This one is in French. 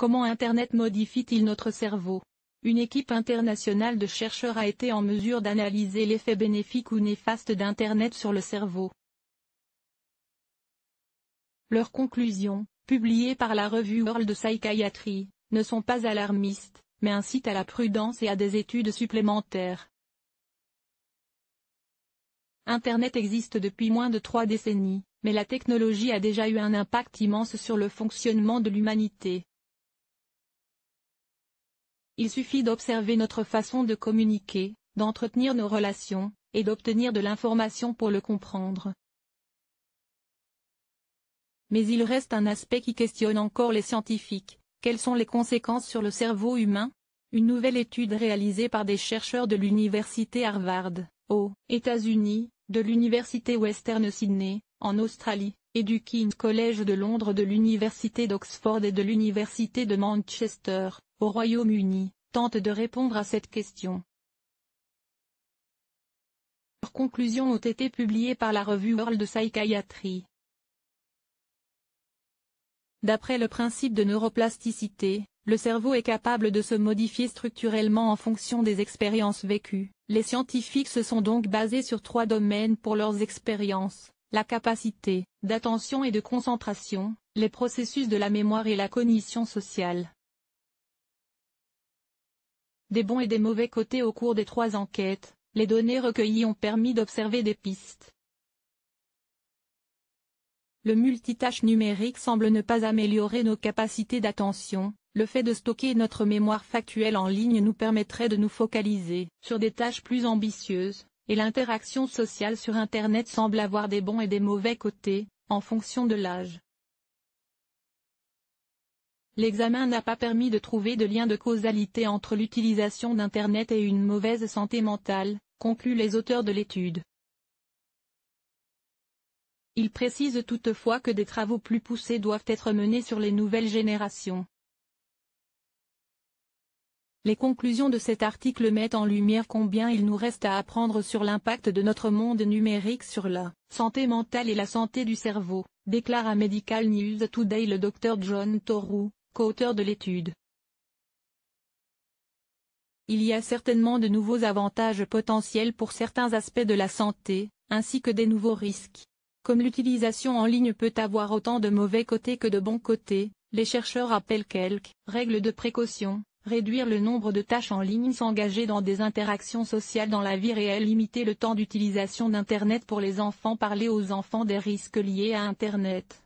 Comment Internet modifie-t-il notre cerveau Une équipe internationale de chercheurs a été en mesure d'analyser l'effet bénéfique ou néfaste d'Internet sur le cerveau. Leurs conclusions, publiées par la revue World Psychiatry, ne sont pas alarmistes, mais incitent à la prudence et à des études supplémentaires. Internet existe depuis moins de trois décennies, mais la technologie a déjà eu un impact immense sur le fonctionnement de l'humanité. Il suffit d'observer notre façon de communiquer, d'entretenir nos relations, et d'obtenir de l'information pour le comprendre. Mais il reste un aspect qui questionne encore les scientifiques, quelles sont les conséquences sur le cerveau humain Une nouvelle étude réalisée par des chercheurs de l'université Harvard, aux États-Unis, de l'université Western Sydney, en Australie, et du King's College de Londres de l'université d'Oxford et de l'université de Manchester, au Royaume-Uni, tente de répondre à cette question. Leurs conclusions ont été publiées par la revue World Psychiatry. D'après le principe de neuroplasticité, le cerveau est capable de se modifier structurellement en fonction des expériences vécues. Les scientifiques se sont donc basés sur trois domaines pour leurs expériences, la capacité d'attention et de concentration, les processus de la mémoire et la cognition sociale des bons et des mauvais côtés au cours des trois enquêtes, les données recueillies ont permis d'observer des pistes. Le multitâche numérique semble ne pas améliorer nos capacités d'attention, le fait de stocker notre mémoire factuelle en ligne nous permettrait de nous focaliser sur des tâches plus ambitieuses, et l'interaction sociale sur Internet semble avoir des bons et des mauvais côtés, en fonction de l'âge. L'examen n'a pas permis de trouver de lien de causalité entre l'utilisation d'Internet et une mauvaise santé mentale, concluent les auteurs de l'étude. Ils précisent toutefois que des travaux plus poussés doivent être menés sur les nouvelles générations. Les conclusions de cet article mettent en lumière combien il nous reste à apprendre sur l'impact de notre monde numérique sur la santé mentale et la santé du cerveau, déclare à Medical News Today le docteur John Toru, auteur de l'étude. Il y a certainement de nouveaux avantages potentiels pour certains aspects de la santé, ainsi que des nouveaux risques. Comme l'utilisation en ligne peut avoir autant de mauvais côtés que de bons côtés, les chercheurs appellent quelques règles de précaution, réduire le nombre de tâches en ligne, s'engager dans des interactions sociales dans la vie réelle, limiter le temps d'utilisation d'Internet pour les enfants, parler aux enfants des risques liés à Internet,